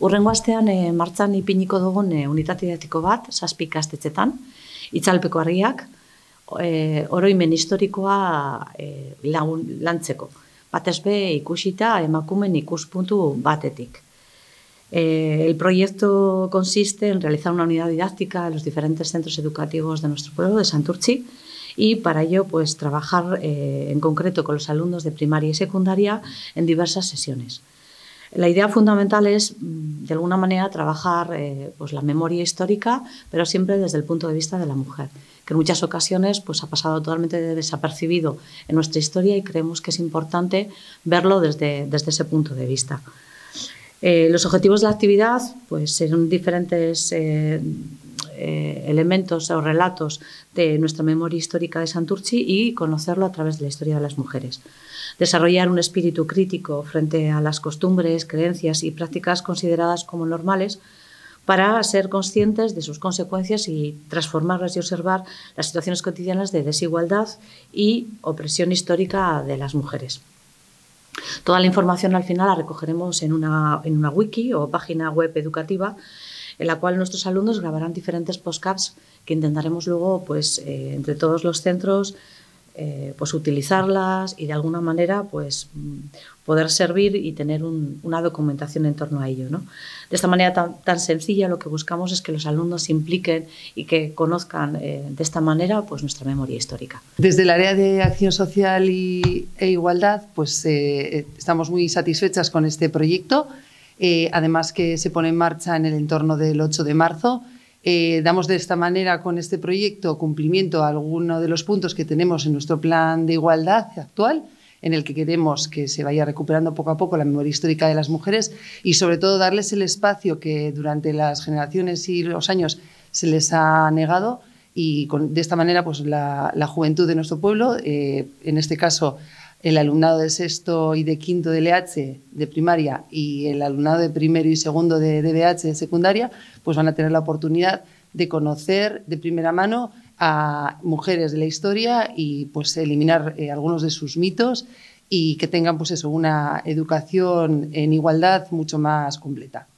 Urrengo astean e, eh, martzan ipiniko dugun e, unitate didaktiko bat, saspi ikastetxetan, itzalpeko harriak, eh, oroimen historikoa lantzeko. Batez be ikusita emakumen ikuspuntu batetik. el proyecto consiste en realizar una unidad didáctica en los diferentes centros educativos de nuestro pueblo, de Santurtzi, y para ello pues trabajar en concreto con los alumnos de primaria y secundaria en diversas sesiones. La idea fundamental es, mm, de alguna manera, trabajar eh, pues, la memoria histórica, pero siempre desde el punto de vista de la mujer, que en muchas ocasiones pues, ha pasado totalmente desapercibido en nuestra historia y creemos que es importante verlo desde, desde ese punto de vista. Eh, los objetivos de la actividad pues, son diferentes eh, eh, elementos o relatos de nuestra memoria histórica de Santurci y conocerlo a través de la historia de las mujeres. Desarrollar un espíritu crítico frente a las costumbres, creencias y prácticas consideradas como normales para ser conscientes de sus consecuencias y transformarlas y observar las situaciones cotidianas de desigualdad y opresión histórica de las mujeres. Toda la información al final la recogeremos en una, en una wiki o página web educativa en la cual nuestros alumnos grabarán diferentes postcards que intentaremos luego, pues, eh, entre todos los centros, eh, pues utilizarlas y de alguna manera pues mm, poder servir y tener una documentación en torno a ello. ¿no? De esta manera tan, sencilla lo que buscamos es que los alumnos se impliquen y que conozcan eh, de esta manera pues, nuestra memoria histórica. Desde el área de acción social y, e igualdad pues estamos muy satisfechas con este proyecto eh, además que se pone en marcha en el entorno del 8 de marzo. Eh, damos de esta manera con este proyecto cumplimiento a alguno de los puntos que tenemos en nuestro plan de igualdad actual, en el que queremos que se vaya recuperando poco a poco la memoria histórica de las mujeres y sobre todo darles el espacio que durante las generaciones y los años se les ha negado y de esta manera pues la, juventud de nuestro pueblo, eh, en este caso el alumnado de sexto y de quinto de LH de primaria y el alumnado de primero y segundo de DBH de secundaria, pues van a tener la oportunidad de conocer de primera mano a mujeres de la historia y pues eliminar eh, algunos de sus mitos y que tengan pues eso una educación en igualdad mucho más completa.